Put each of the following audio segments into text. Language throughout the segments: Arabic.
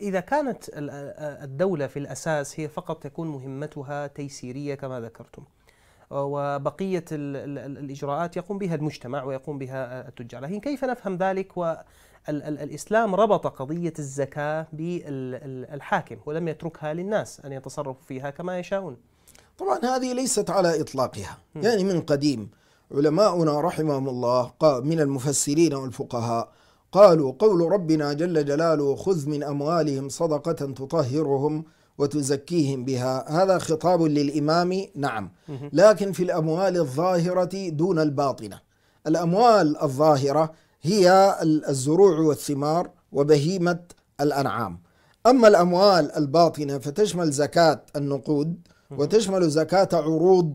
إذا كانت الدولة في الأساس هي فقط تكون مهمتها تيسيرية كما ذكرتم وبقية الإجراءات يقوم بها المجتمع ويقوم بها التجار لكن كيف نفهم ذلك والإسلام ربط قضية الزكاة بالحاكم ولم يتركها للناس أن يتصرفوا فيها كما يشاءون طبعا هذه ليست على إطلاقها يعني من قديم علماؤنا رحمهم الله من المفسرين والفقهاء قالوا قول ربنا جل جلاله خذ من أموالهم صدقة تطهرهم وتزكيهم بها هذا خطاب للإمام نعم لكن في الأموال الظاهرة دون الباطنة الأموال الظاهرة هي الزروع والثمار وبهيمة الأنعام أما الأموال الباطنة فتشمل زكاة النقود وتشمل زكاة عروض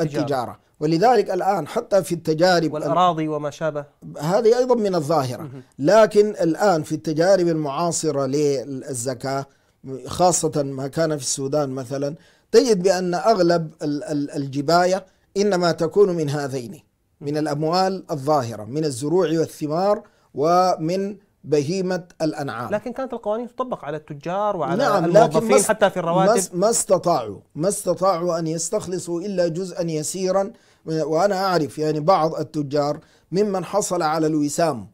التجارة ولذلك الآن حتى في التجارب والأراضي وما شابه هذه أيضا من الظاهرة لكن الآن في التجارب المعاصرة للزكاة خاصة ما كان في السودان مثلا تجد بأن أغلب الجباية إنما تكون من هذين من الأموال الظاهرة من الزروع والثمار ومن بهيمة الأنعام لكن كانت القوانين تطبق على التجار وعلى نعم الموظفين لكن حتى في الرواتب ما استطاعوا ما استطاعوا أن يستخلصوا إلا جزءا يسيرا وأنا أعرف يعني بعض التجار ممن حصل على الوسام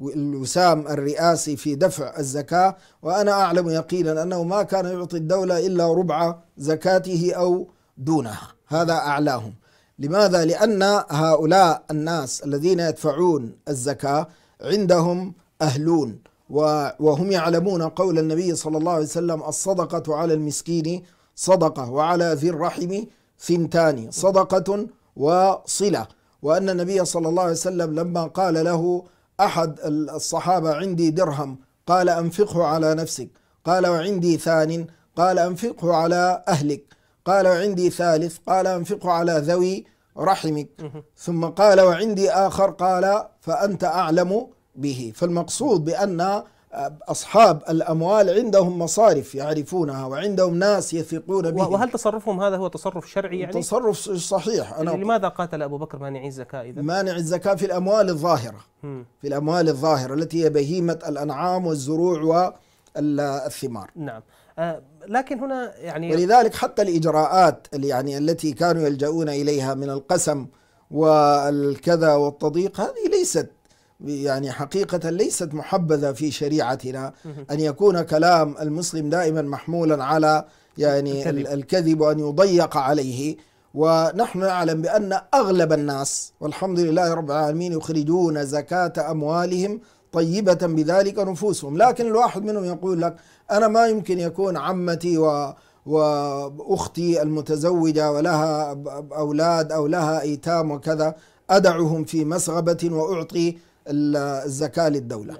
الوسام الرئاسي في دفع الزكاة وأنا أعلم يقينا أنه ما كان يعطي الدولة إلا ربع زكاته أو دونها هذا أعلاهم لماذا؟ لأن هؤلاء الناس الذين يدفعون الزكاة عندهم أهلون وهم يعلمون قول النبي صلى الله عليه وسلم الصدقة على المسكين صدقة وعلى ذي الرحم ثنتان صدقة وصلة وأن النبي صلى الله عليه وسلم لما قال له أحد الصحابة عندي درهم قال أنفقه على نفسك قال وعندي ثان قال أنفقه على أهلك قال وعندي ثالث قال أنفقه على ذوي رحمك ثم قال وعندي آخر قال فأنت أعلم به فالمقصود بأن آه، أصحاب الأموال عندهم مصارف يعرفونها وعندهم ناس يثقون بهم وهل تصرفهم هذا هو تصرف شرعي يعني؟ تصرف صحيح أنا يعني لماذا قاتل أبو بكر مانعي الزكاة إذا؟ مانع الزكاة في الأموال الظاهرة في الأموال الظاهرة التي هي بهيمة الأنعام والزروع والثمار نعم آه لكن هنا يعني ولذلك حتى الإجراءات يعني التي كانوا يلجؤون إليها من القسم والكذا والتضييق هذه ليست يعني حقيقة ليست محبذة في شريعتنا أن يكون كلام المسلم دائما محمولا على يعني الكذب وأن يضيق عليه ونحن نعلم بأن أغلب الناس والحمد لله رب العالمين يخرجون زكاة أموالهم طيبة بذلك نفوسهم لكن الواحد منهم يقول لك أنا ما يمكن يكون عمتي و واختي المتزوجه ولها اولاد او لها ايتام وكذا ادعهم في مسغبه واعطي الزكاه للدوله